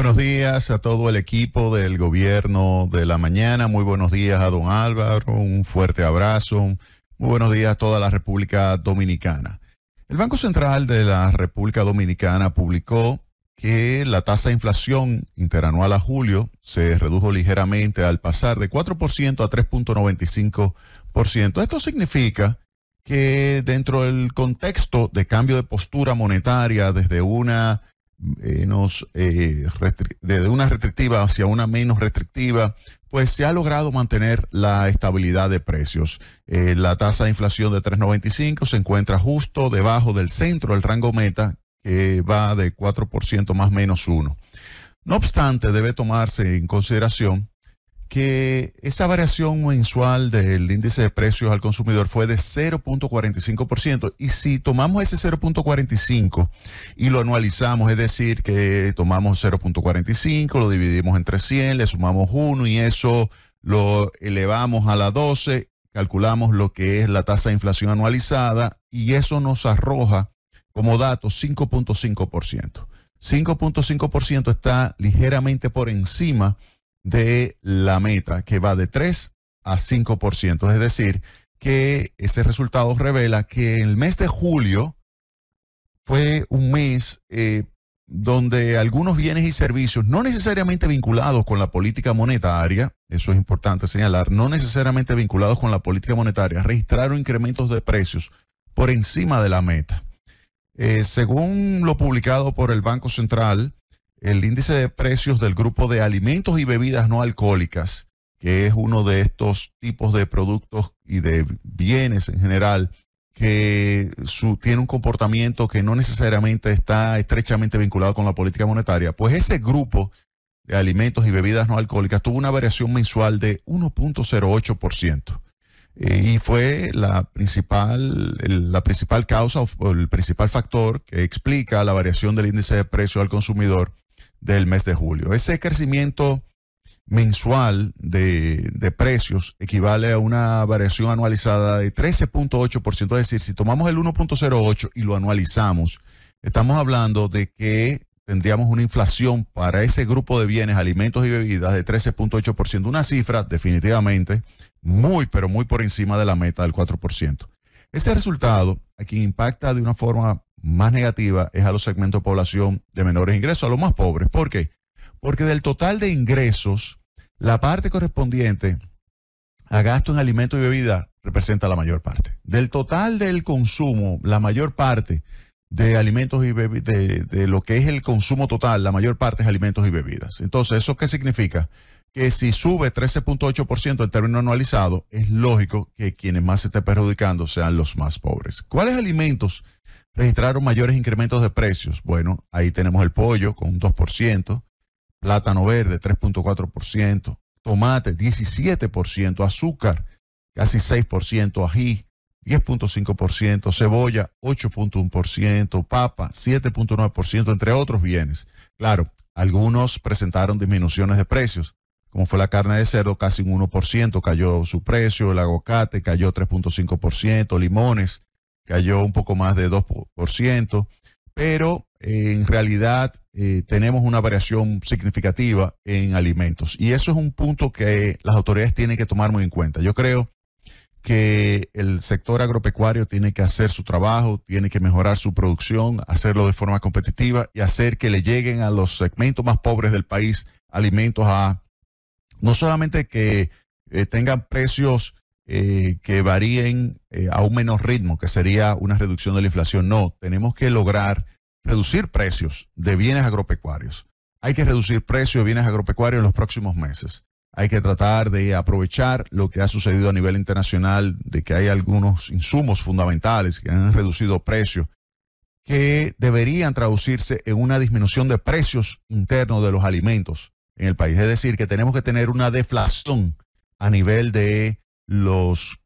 buenos días a todo el equipo del gobierno de la mañana. Muy buenos días a don Álvaro. Un fuerte abrazo. Muy buenos días a toda la República Dominicana. El Banco Central de la República Dominicana publicó que la tasa de inflación interanual a julio se redujo ligeramente al pasar de 4% a 3.95%. Esto significa que dentro del contexto de cambio de postura monetaria desde una menos eh, de una restrictiva hacia una menos restrictiva, pues se ha logrado mantener la estabilidad de precios. Eh, la tasa de inflación de 3.95 se encuentra justo debajo del centro del rango meta, que va de 4% más menos 1. No obstante, debe tomarse en consideración que esa variación mensual del índice de precios al consumidor fue de 0.45%. Y si tomamos ese 0.45 y lo anualizamos, es decir, que tomamos 0.45, lo dividimos entre 100, le sumamos 1 y eso lo elevamos a la 12, calculamos lo que es la tasa de inflación anualizada y eso nos arroja como dato 5.5%. 5.5% está ligeramente por encima de la meta, que va de 3 a 5%. Es decir, que ese resultado revela que el mes de julio fue un mes eh, donde algunos bienes y servicios, no necesariamente vinculados con la política monetaria, eso es importante señalar, no necesariamente vinculados con la política monetaria, registraron incrementos de precios por encima de la meta. Eh, según lo publicado por el Banco Central, el índice de precios del grupo de alimentos y bebidas no alcohólicas, que es uno de estos tipos de productos y de bienes en general que tiene un comportamiento que no necesariamente está estrechamente vinculado con la política monetaria, pues ese grupo de alimentos y bebidas no alcohólicas tuvo una variación mensual de 1.08%. Eh, y fue la principal, la principal causa o el principal factor que explica la variación del índice de precios al consumidor del mes de julio. Ese crecimiento mensual de, precios equivale a una variación anualizada de 13.8%, es decir, si tomamos el 1.08 y lo anualizamos, estamos hablando de que tendríamos una inflación para ese grupo de bienes, alimentos y bebidas de 13.8%, una cifra definitivamente muy, pero muy por encima de la meta del 4%. Ese resultado, aquí impacta de una forma más negativa es a los segmentos de población de menores ingresos, a los más pobres. ¿Por qué? Porque del total de ingresos, la parte correspondiente a gasto en alimentos y bebidas representa la mayor parte. Del total del consumo, la mayor parte de alimentos y bebidas, de, lo que es el consumo total, la mayor parte es alimentos y bebidas. Entonces, ¿eso qué significa? que si sube 13.8% el término anualizado, es lógico que quienes más se estén perjudicando sean los más pobres. ¿Cuáles alimentos registraron mayores incrementos de precios. Bueno, ahí tenemos el pollo con un 2%, plátano verde 3.4%, tomate 17%, azúcar casi 6%, ají 10.5%, cebolla 8.1%, papa 7.9%, entre otros bienes. Claro, algunos presentaron disminuciones de precios, como fue la carne de cerdo casi un 1%, cayó su precio, el aguacate cayó 3.5%, limones cayó un poco más de 2%, pero en realidad eh, tenemos una variación significativa en alimentos. Y eso es un punto que las autoridades tienen que tomar muy en cuenta. Yo creo que el sector agropecuario tiene que hacer su trabajo, tiene que mejorar su producción, hacerlo de forma competitiva y hacer que le lleguen a los segmentos más pobres del país alimentos a no solamente que eh, tengan precios eh, que varíen eh, a un menor ritmo, que sería una reducción de la inflación. No, tenemos que lograr reducir precios de bienes agropecuarios. Hay que reducir precios de bienes agropecuarios en los próximos meses. Hay que tratar de aprovechar lo que ha sucedido a nivel internacional, de que hay algunos insumos fundamentales que han reducido precios, que deberían traducirse en una disminución de precios internos de los alimentos en el país. Es decir, que tenemos que tener una deflación a nivel de los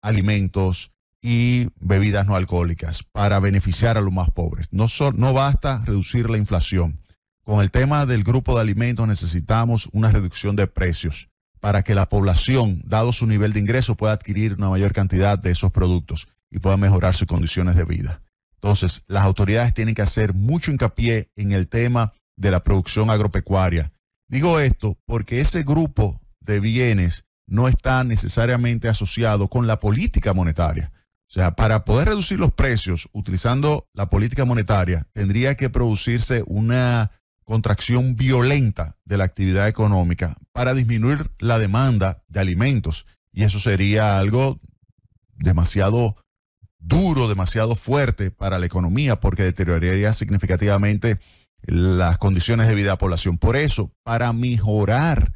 alimentos y bebidas no alcohólicas para beneficiar a los más pobres. No, no basta reducir la inflación. Con el tema del grupo de alimentos necesitamos una reducción de precios para que la población, dado su nivel de ingreso, pueda adquirir una mayor cantidad de esos productos y pueda mejorar sus condiciones de vida. Entonces, las autoridades tienen que hacer mucho hincapié en el tema de la producción agropecuaria. Digo esto porque ese grupo de bienes no está necesariamente asociado con la política monetaria. O sea, para poder reducir los precios utilizando la política monetaria, tendría que producirse una contracción violenta de la actividad económica para disminuir la demanda de alimentos. Y eso sería algo demasiado duro, demasiado fuerte para la economía, porque deterioraría significativamente las condiciones de vida de la población. Por eso, para mejorar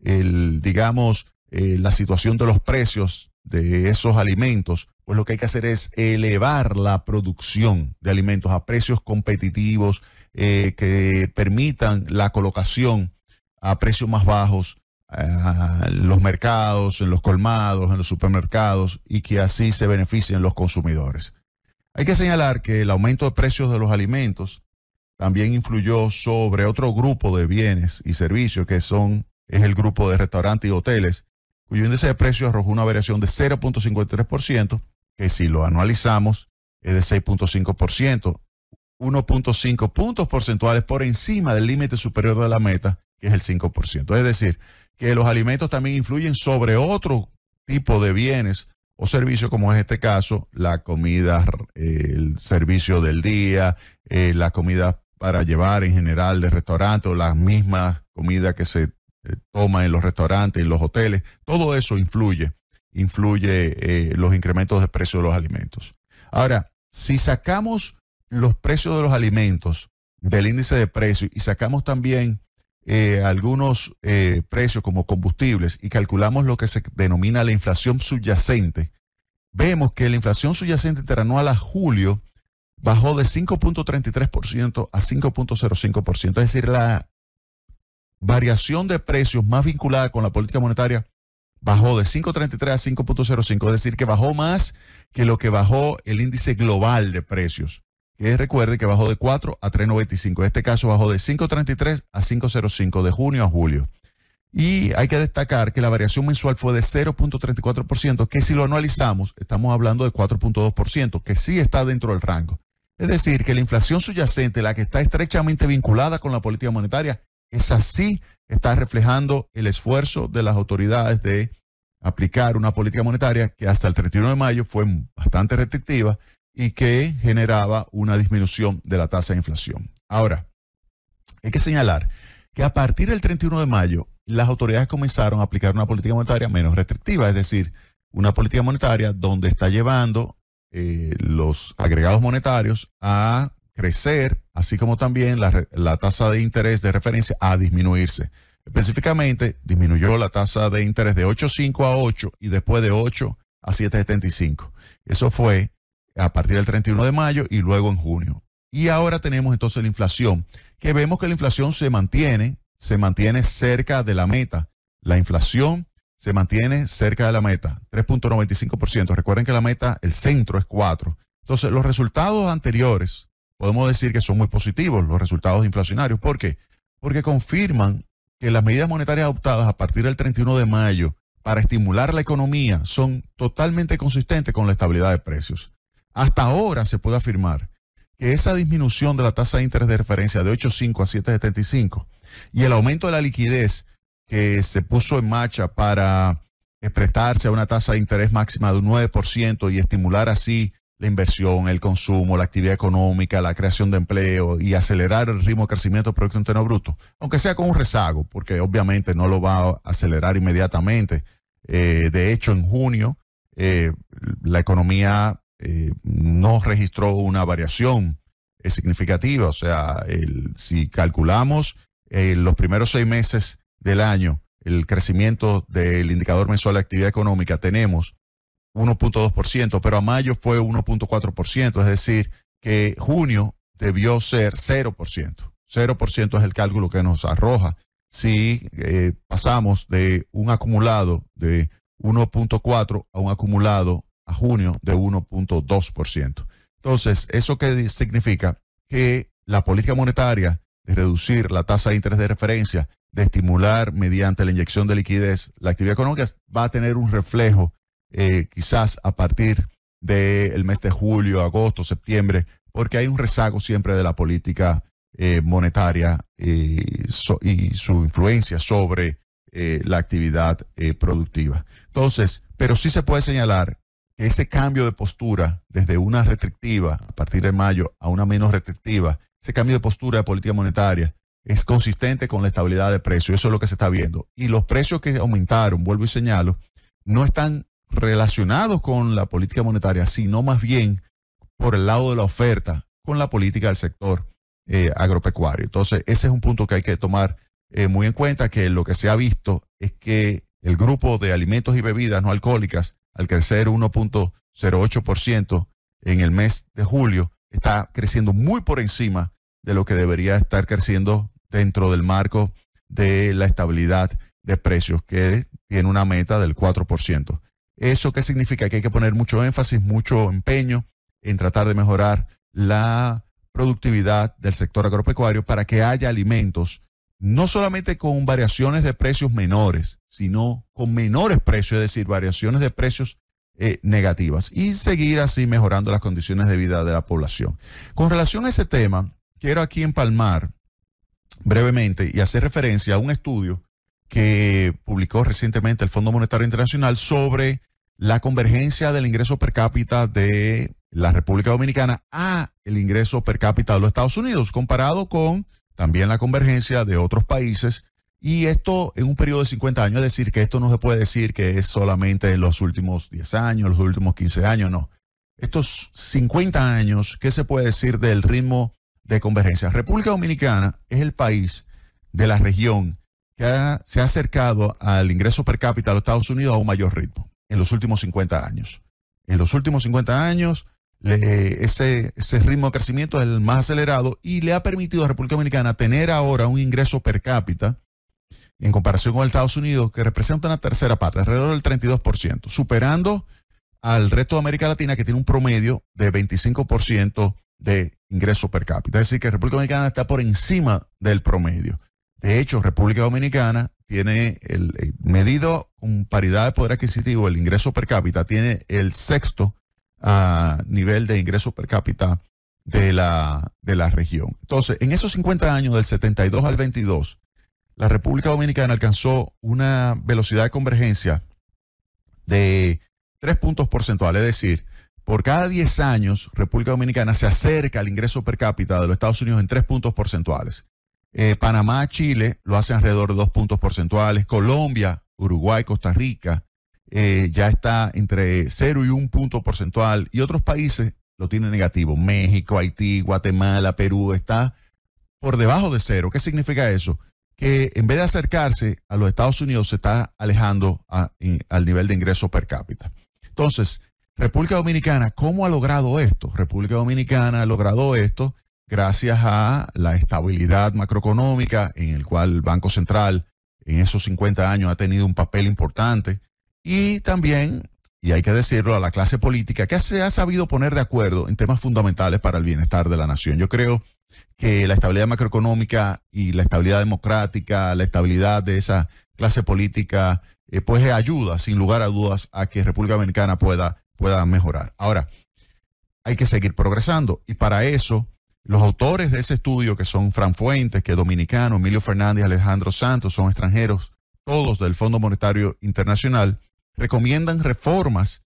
el, digamos, eh, la situación de los precios de esos alimentos, pues lo que hay que hacer es elevar la producción de alimentos a precios competitivos eh, que permitan la colocación a precios más bajos en los mercados, en los colmados, en los supermercados y que así se beneficien los consumidores. Hay que señalar que el aumento de precios de los alimentos también influyó sobre otro grupo de bienes y servicios que son es el grupo de restaurantes y hoteles cuyo índice de precios arrojó una variación de 0.53%, que si lo analizamos es de 6.5%, 1.5 puntos porcentuales por encima del límite superior de la meta, que es el 5%. Es decir, que los alimentos también influyen sobre otro tipo de bienes o servicios, como es este caso, la comida, el servicio del día, eh, la comida para llevar en general de restaurante o las mismas comidas que se eh, toma en los restaurantes, en los hoteles, todo eso influye, influye eh, los incrementos de precio de los alimentos. Ahora, si sacamos los precios de los alimentos del índice de precios y sacamos también eh, algunos precios como combustibles y calculamos lo que se denomina la inflación subyacente, vemos que la inflación subyacente interanual a julio bajó de 5.33% a 5.05%, es decir, la variación de precios más vinculada con la política monetaria bajó de 5.33 a 5.05, es decir, que bajó más que lo que bajó el índice global de precios, que recuerde que bajó de 4 a 3.95, en este caso bajó de 5.33 a 5.05 de junio a julio. Y hay que destacar que la variación mensual fue de 0.34%, que si lo analizamos estamos hablando de 4.2%, que sí está dentro del rango. Es decir, que la inflación subyacente, la que está estrechamente vinculada con la política monetaria, es así, está reflejando el esfuerzo de las autoridades de aplicar una política monetaria que hasta el 31 de mayo fue bastante restrictiva y que generaba una disminución de la tasa de inflación. Ahora, hay que señalar que a partir del 31 de mayo las autoridades comenzaron a aplicar una política monetaria menos restrictiva, es decir, una política monetaria donde está llevando eh, los agregados monetarios a crecer así como también la, tasa de interés de referencia a disminuirse. Específicamente, disminuyó la tasa de interés de 8,5 a 8 y después de 8 a 7,75. Eso fue a partir del 31 de mayo y luego en junio. Y ahora tenemos entonces la inflación, que vemos que la inflación se mantiene, se mantiene cerca de la meta. La inflación se mantiene cerca de la meta, 3.95%. Recuerden que la meta, el centro es 4. Entonces, los resultados anteriores podemos decir que son muy positivos los resultados inflacionarios. ¿Por qué? Porque confirman que las medidas monetarias adoptadas a partir del 31 de mayo para estimular la economía son totalmente consistentes con la estabilidad de precios. Hasta ahora se puede afirmar que esa disminución de la tasa de interés de referencia de 8.5 a 7.75 y el aumento de la liquidez que se puso en marcha para prestarse a una tasa de interés máxima de un 9% y estimular así la inversión, el consumo, la actividad económica, la creación de empleo y acelerar el ritmo de crecimiento del Producto Interno Bruto, aunque sea con un rezago, porque obviamente no lo va a acelerar inmediatamente. Eh, de hecho, en junio, eh, la economía eh, no registró una variación significativa. O sea, si calculamos los primeros seis meses del año, el crecimiento del indicador mensual de actividad económica, tenemos 1.2%, pero a mayo fue 1.4%, es decir, que junio debió ser 0%. 0% es el cálculo que nos arroja si eh, pasamos de un acumulado de 1.4 a un acumulado a junio de 1.2%. Entonces, ¿eso qué significa? Que la política monetaria de reducir la tasa de interés de referencia, de estimular mediante la inyección de liquidez la actividad económica, va a tener un reflejo eh, quizás a partir del el mes de julio, agosto, septiembre, porque hay un rezago siempre de la política eh, monetaria y su influencia sobre eh, la actividad productiva. Entonces, pero sí se puede señalar que ese cambio de postura desde una restrictiva a partir de mayo a una menos restrictiva, ese cambio de postura de política monetaria es consistente con la estabilidad de precios. Eso es lo que se está viendo. Y los precios que aumentaron, vuelvo y señalo, no están relacionados con la política monetaria, sino más bien por el lado de la oferta con la política del sector eh, agropecuario. Entonces, ese es un punto que hay que tomar eh, muy en cuenta, que lo que se ha visto es que el grupo de alimentos y bebidas no alcohólicas, al crecer 1.08% en el mes de julio, está creciendo muy por encima de lo que debería estar creciendo dentro del marco de la estabilidad de precios, que tiene una meta del 4%. ¿Eso qué significa? Que hay que poner mucho énfasis, mucho empeño en tratar de mejorar la productividad del sector agropecuario para que haya alimentos, no solamente con variaciones de precios menores, sino con menores precios, es decir, variaciones de precios eh, negativas, y seguir así mejorando las condiciones de vida de la población. Con relación a ese tema, quiero aquí empalmar brevemente y hacer referencia a un estudio que publicó recientemente el Fondo Monetario Internacional sobre la convergencia del ingreso per cápita de la República Dominicana a el ingreso per cápita de los Estados Unidos, comparado con también la convergencia de otros países. Y esto en un periodo de 50 años, es decir, que esto no se puede decir que es solamente en los últimos 10 años, los últimos 15 años, no. Estos 50 años, ¿qué se puede decir del ritmo de convergencia? República Dominicana es el país de la región que se ha acercado al ingreso per cápita de los Estados Unidos a un mayor ritmo en los últimos 50 años. En los últimos 50 años, ese, ese ritmo de crecimiento es el más acelerado y le ha permitido a República Dominicana tener ahora un ingreso per cápita en comparación con Estados Unidos que representa una tercera parte, alrededor del 32%, superando al resto de América Latina que tiene un promedio de 25% de ingreso per cápita. Es decir, que República Dominicana está por encima del promedio. De hecho, República Dominicana tiene el, eh, medido con paridad de poder adquisitivo, el ingreso per cápita, tiene el sexto ah, nivel de ingreso per cápita de la, de la región. Entonces, en esos 50 años, del 72 al 22, la República Dominicana alcanzó una velocidad de convergencia de 3 puntos porcentuales, es decir, por cada 10 años, República Dominicana se acerca al ingreso per cápita de los Estados Unidos en 3 puntos porcentuales. Eh, Panamá, Chile lo hace alrededor de dos puntos porcentuales. Colombia, Uruguay, Costa Rica eh, ya está entre cero y un punto porcentual. Y otros países lo tienen negativo. México, Haití, Guatemala, Perú está por debajo de cero. ¿Qué significa eso? Que en vez de acercarse a los Estados Unidos se está alejando al nivel de ingreso per cápita. Entonces, República Dominicana, ¿cómo ha logrado esto? República Dominicana ha logrado esto gracias a la estabilidad macroeconómica en el cual el Banco Central en esos 50 años ha tenido un papel importante y también, y hay que decirlo, a la clase política que se ha sabido poner de acuerdo en temas fundamentales para el bienestar de la nación. Yo creo que la estabilidad macroeconómica y la estabilidad democrática, la estabilidad de esa clase política, eh, pues ayuda, sin lugar a dudas, a que República Dominicana pueda, pueda mejorar. Ahora, hay que seguir progresando y para eso los autores de ese estudio, que son Fran Fuentes, que es dominicano, Emilio Fernández, Alejandro Santos, son extranjeros, todos del Fondo Monetario Internacional, recomiendan reformas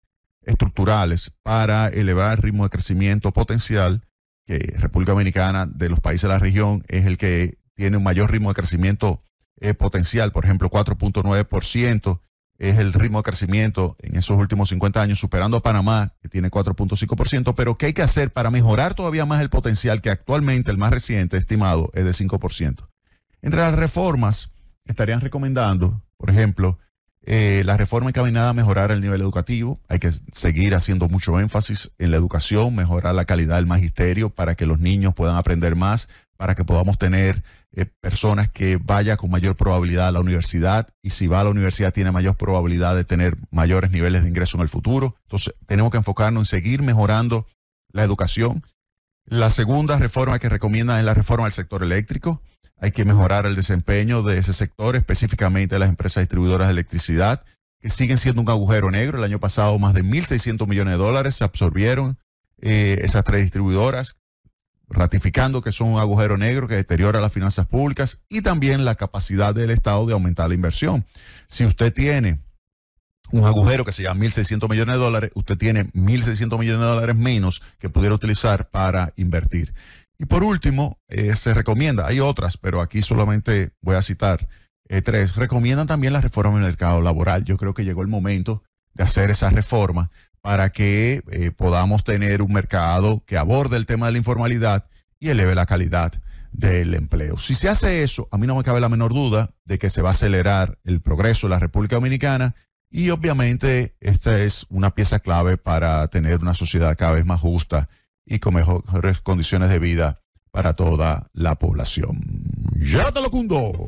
estructurales para elevar el ritmo de crecimiento potencial que República Dominicana de los países de la región es el que tiene un mayor ritmo de crecimiento eh, potencial, por ejemplo, 4.9% es el ritmo de crecimiento en esos últimos 50 años, superando a Panamá, que tiene 4.5%, pero ¿qué hay que hacer para mejorar todavía más el potencial que actualmente el más reciente estimado es de 5%? Entre las reformas, estarían recomendando, por ejemplo, eh, la reforma encaminada a mejorar el nivel educativo. Hay que seguir haciendo mucho énfasis en la educación, mejorar la calidad del magisterio para que los niños puedan aprender más, para que podamos tener eh, personas que vaya con mayor probabilidad a la universidad y si va a la universidad tiene mayor probabilidad de tener mayores niveles de ingreso en el futuro. Entonces tenemos que enfocarnos en seguir mejorando la educación. La segunda reforma que recomienda es la reforma del sector eléctrico. Hay que mejorar el desempeño de ese sector, específicamente de las empresas distribuidoras de electricidad, que siguen siendo un agujero negro. El año pasado más de 1.600 millones de dólares se absorbieron eh, esas tres distribuidoras ratificando que son un agujero negro que deteriora las finanzas públicas y también la capacidad del Estado de aumentar la inversión. Si usted tiene un agujero que se llama 1.600 millones de dólares, usted tiene 1.600 millones de dólares menos que pudiera utilizar para invertir. Y por último, eh, se recomienda, hay otras, pero aquí solamente voy a citar eh, tres, recomiendan también la reforma del mercado laboral. Yo creo que llegó el momento de hacer esa reforma para que eh, podamos tener un mercado que aborde el tema de la informalidad y eleve la calidad del empleo. Si se hace eso, a mí no me cabe la menor duda de que se va a acelerar el progreso de la República Dominicana y obviamente esta es una pieza clave para tener una sociedad cada vez más justa y con mejores condiciones de vida para toda la población. Ya te lo cundo.